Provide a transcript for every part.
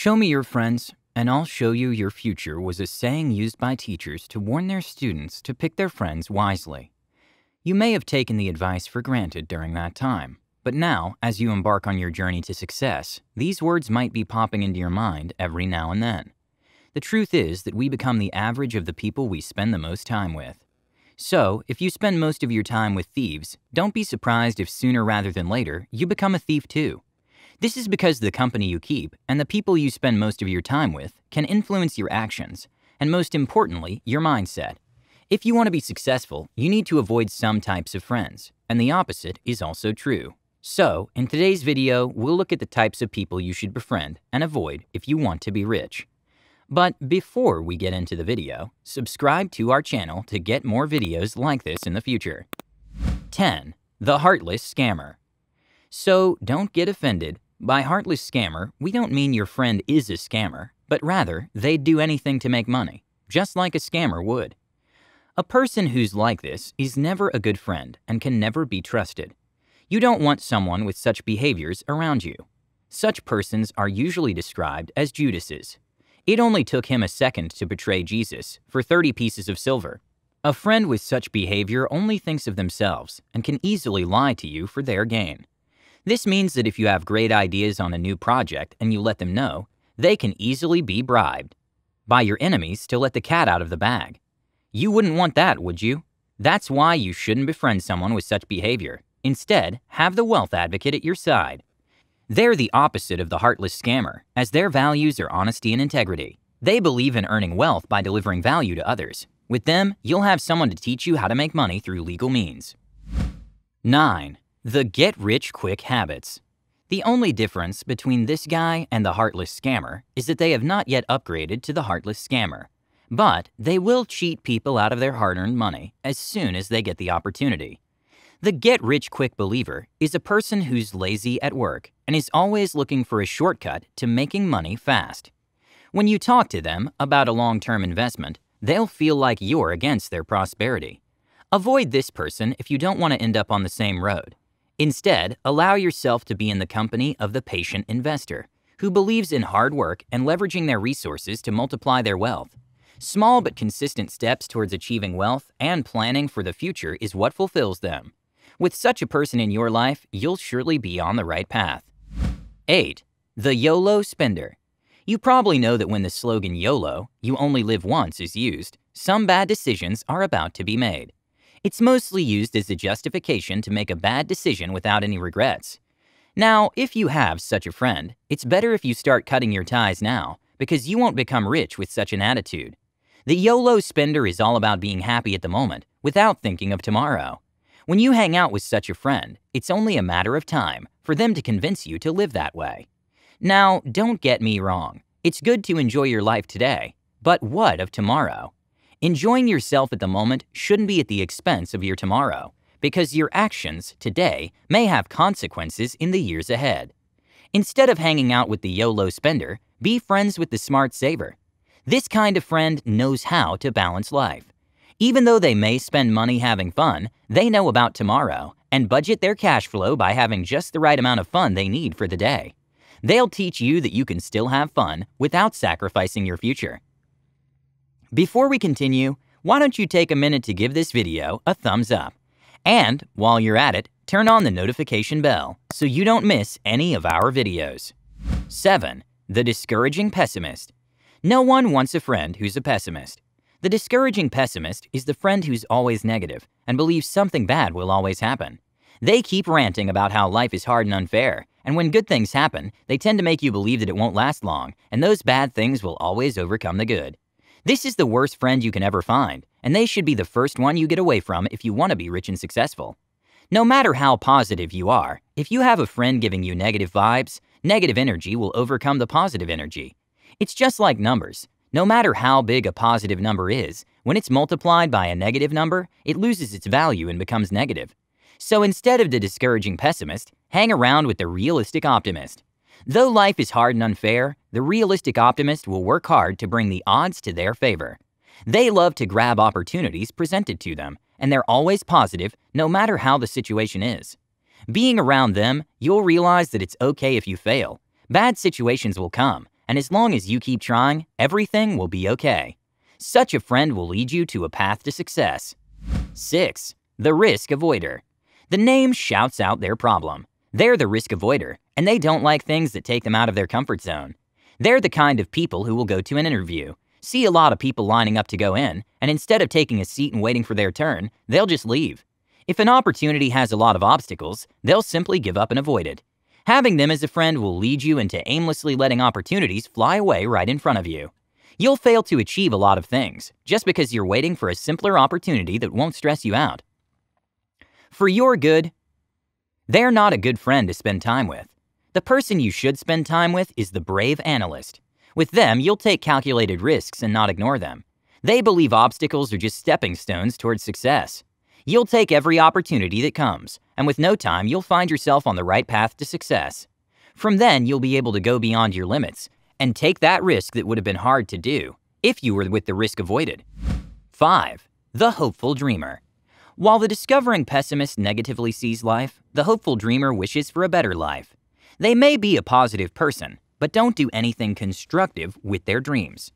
Show me your friends, and I'll show you your future was a saying used by teachers to warn their students to pick their friends wisely. You may have taken the advice for granted during that time, but now, as you embark on your journey to success, these words might be popping into your mind every now and then. The truth is that we become the average of the people we spend the most time with. So, if you spend most of your time with thieves, don't be surprised if sooner rather than later you become a thief too. This is because the company you keep and the people you spend most of your time with can influence your actions, and most importantly, your mindset. If you want to be successful, you need to avoid some types of friends, and the opposite is also true. So, in today's video, we'll look at the types of people you should befriend and avoid if you want to be rich. But before we get into the video, subscribe to our channel to get more videos like this in the future. 10. The Heartless Scammer So, don't get offended by heartless scammer, we don't mean your friend is a scammer, but rather they'd do anything to make money, just like a scammer would. A person who's like this is never a good friend and can never be trusted. You don't want someone with such behaviors around you. Such persons are usually described as Judases. It only took him a second to betray Jesus for 30 pieces of silver. A friend with such behavior only thinks of themselves and can easily lie to you for their gain. This means that if you have great ideas on a new project and you let them know, they can easily be bribed by your enemies to let the cat out of the bag. You wouldn't want that, would you? That's why you shouldn't befriend someone with such behavior. Instead, have the wealth advocate at your side. They're the opposite of the heartless scammer, as their values are honesty and integrity. They believe in earning wealth by delivering value to others. With them, you'll have someone to teach you how to make money through legal means. 9. The Get Rich Quick Habits. The only difference between this guy and the Heartless Scammer is that they have not yet upgraded to the Heartless Scammer. But they will cheat people out of their hard earned money as soon as they get the opportunity. The get rich quick believer is a person who's lazy at work and is always looking for a shortcut to making money fast. When you talk to them about a long term investment, they'll feel like you're against their prosperity. Avoid this person if you don't want to end up on the same road. Instead, allow yourself to be in the company of the patient investor, who believes in hard work and leveraging their resources to multiply their wealth. Small but consistent steps towards achieving wealth and planning for the future is what fulfills them. With such a person in your life, you'll surely be on the right path. 8. The YOLO Spender You probably know that when the slogan YOLO, you only live once, is used, some bad decisions are about to be made. It's mostly used as a justification to make a bad decision without any regrets. Now, if you have such a friend, it's better if you start cutting your ties now, because you won't become rich with such an attitude. The YOLO spender is all about being happy at the moment, without thinking of tomorrow. When you hang out with such a friend, it's only a matter of time for them to convince you to live that way. Now, don't get me wrong. It's good to enjoy your life today, but what of tomorrow? Enjoying yourself at the moment shouldn't be at the expense of your tomorrow, because your actions today may have consequences in the years ahead. Instead of hanging out with the YOLO spender, be friends with the smart saver. This kind of friend knows how to balance life. Even though they may spend money having fun, they know about tomorrow and budget their cash flow by having just the right amount of fun they need for the day. They'll teach you that you can still have fun without sacrificing your future. Before we continue, why don't you take a minute to give this video a thumbs up? And while you're at it, turn on the notification bell so you don't miss any of our videos. 7. The Discouraging Pessimist No one wants a friend who's a pessimist. The discouraging pessimist is the friend who's always negative and believes something bad will always happen. They keep ranting about how life is hard and unfair, and when good things happen, they tend to make you believe that it won't last long and those bad things will always overcome the good. This is the worst friend you can ever find, and they should be the first one you get away from if you want to be rich and successful. No matter how positive you are, if you have a friend giving you negative vibes, negative energy will overcome the positive energy. It's just like numbers. No matter how big a positive number is, when it's multiplied by a negative number, it loses its value and becomes negative. So instead of the discouraging pessimist, hang around with the realistic optimist. Though life is hard and unfair, the realistic optimist will work hard to bring the odds to their favor. They love to grab opportunities presented to them, and they're always positive no matter how the situation is. Being around them, you'll realize that it's okay if you fail. Bad situations will come, and as long as you keep trying, everything will be okay. Such a friend will lead you to a path to success. 6. The Risk Avoider The name shouts out their problem. They're the risk avoider, and they don't like things that take them out of their comfort zone. They're the kind of people who will go to an interview, see a lot of people lining up to go in, and instead of taking a seat and waiting for their turn, they'll just leave. If an opportunity has a lot of obstacles, they'll simply give up and avoid it. Having them as a friend will lead you into aimlessly letting opportunities fly away right in front of you. You'll fail to achieve a lot of things just because you're waiting for a simpler opportunity that won't stress you out. For your good, they're not a good friend to spend time with. The person you should spend time with is the brave analyst. With them, you'll take calculated risks and not ignore them. They believe obstacles are just stepping stones towards success. You'll take every opportunity that comes, and with no time, you'll find yourself on the right path to success. From then, you'll be able to go beyond your limits and take that risk that would have been hard to do if you were with the risk avoided. 5. The Hopeful Dreamer while the discovering pessimist negatively sees life, the hopeful dreamer wishes for a better life. They may be a positive person, but don't do anything constructive with their dreams.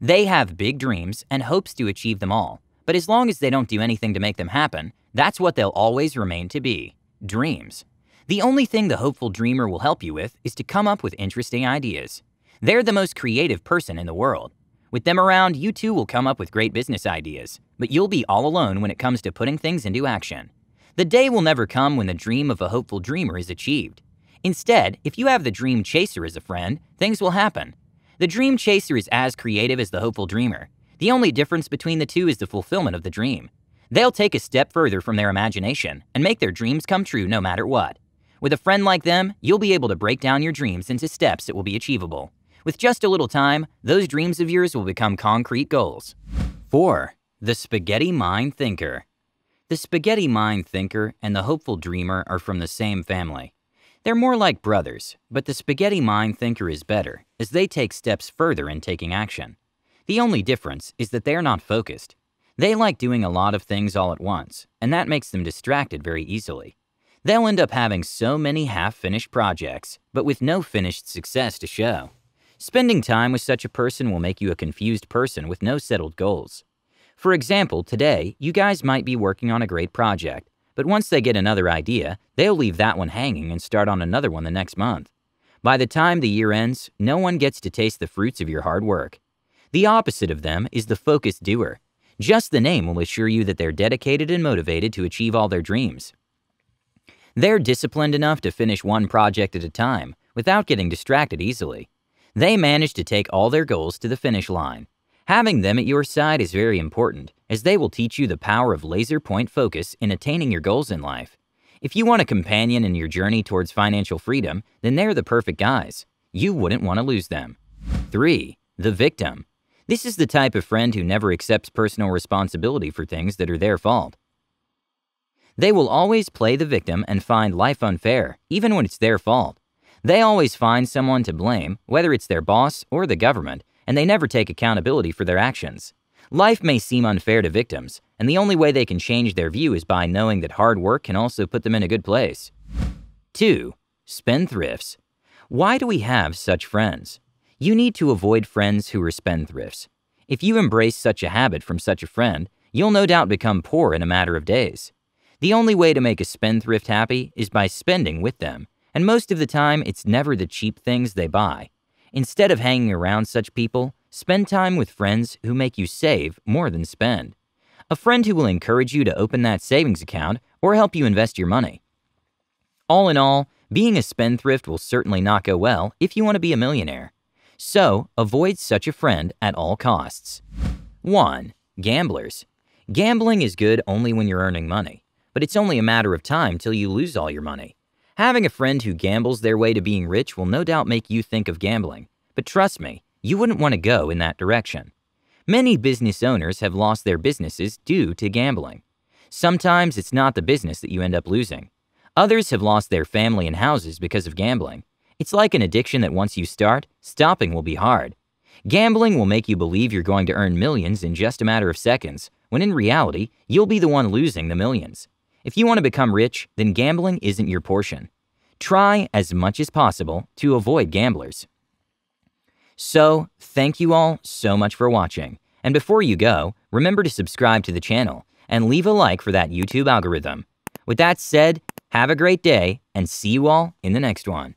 They have big dreams and hopes to achieve them all, but as long as they don't do anything to make them happen, that's what they'll always remain to be dreams. The only thing the hopeful dreamer will help you with is to come up with interesting ideas. They're the most creative person in the world. With them around, you too will come up with great business ideas but you'll be all alone when it comes to putting things into action. The day will never come when the dream of a hopeful dreamer is achieved. Instead, if you have the dream chaser as a friend, things will happen. The dream chaser is as creative as the hopeful dreamer. The only difference between the two is the fulfillment of the dream. They'll take a step further from their imagination and make their dreams come true no matter what. With a friend like them, you'll be able to break down your dreams into steps that will be achievable. With just a little time, those dreams of yours will become concrete goals. 4. The Spaghetti Mind Thinker The spaghetti mind thinker and the hopeful dreamer are from the same family. They're more like brothers, but the spaghetti mind thinker is better, as they take steps further in taking action. The only difference is that they're not focused. They like doing a lot of things all at once, and that makes them distracted very easily. They'll end up having so many half-finished projects, but with no finished success to show. Spending time with such a person will make you a confused person with no settled goals. For example, today, you guys might be working on a great project, but once they get another idea, they'll leave that one hanging and start on another one the next month. By the time the year ends, no one gets to taste the fruits of your hard work. The opposite of them is the focused doer. Just the name will assure you that they're dedicated and motivated to achieve all their dreams. They're disciplined enough to finish one project at a time without getting distracted easily. They manage to take all their goals to the finish line. Having them at your side is very important, as they will teach you the power of laser point focus in attaining your goals in life. If you want a companion in your journey towards financial freedom, then they're the perfect guys. You wouldn't want to lose them. 3. The victim. This is the type of friend who never accepts personal responsibility for things that are their fault. They will always play the victim and find life unfair, even when it's their fault. They always find someone to blame, whether it's their boss or the government, and they never take accountability for their actions. Life may seem unfair to victims, and the only way they can change their view is by knowing that hard work can also put them in a good place. 2. Spendthrifts. Why do we have such friends? You need to avoid friends who are spendthrifts. If you embrace such a habit from such a friend, you'll no doubt become poor in a matter of days. The only way to make a spendthrift happy is by spending with them, and most of the time it's never the cheap things they buy. Instead of hanging around such people, spend time with friends who make you save more than spend. A friend who will encourage you to open that savings account or help you invest your money. All in all, being a spendthrift will certainly not go well if you want to be a millionaire. So, avoid such a friend at all costs. 1. Gamblers. Gambling is good only when you're earning money, but it's only a matter of time till you lose all your money. Having a friend who gambles their way to being rich will no doubt make you think of gambling, but trust me, you wouldn't want to go in that direction. Many business owners have lost their businesses due to gambling. Sometimes it's not the business that you end up losing. Others have lost their family and houses because of gambling. It's like an addiction that once you start, stopping will be hard. Gambling will make you believe you're going to earn millions in just a matter of seconds, when in reality, you'll be the one losing the millions. If you want to become rich, then gambling isn't your portion. Try as much as possible to avoid gamblers. So, thank you all so much for watching. And before you go, remember to subscribe to the channel and leave a like for that YouTube algorithm. With that said, have a great day and see you all in the next one.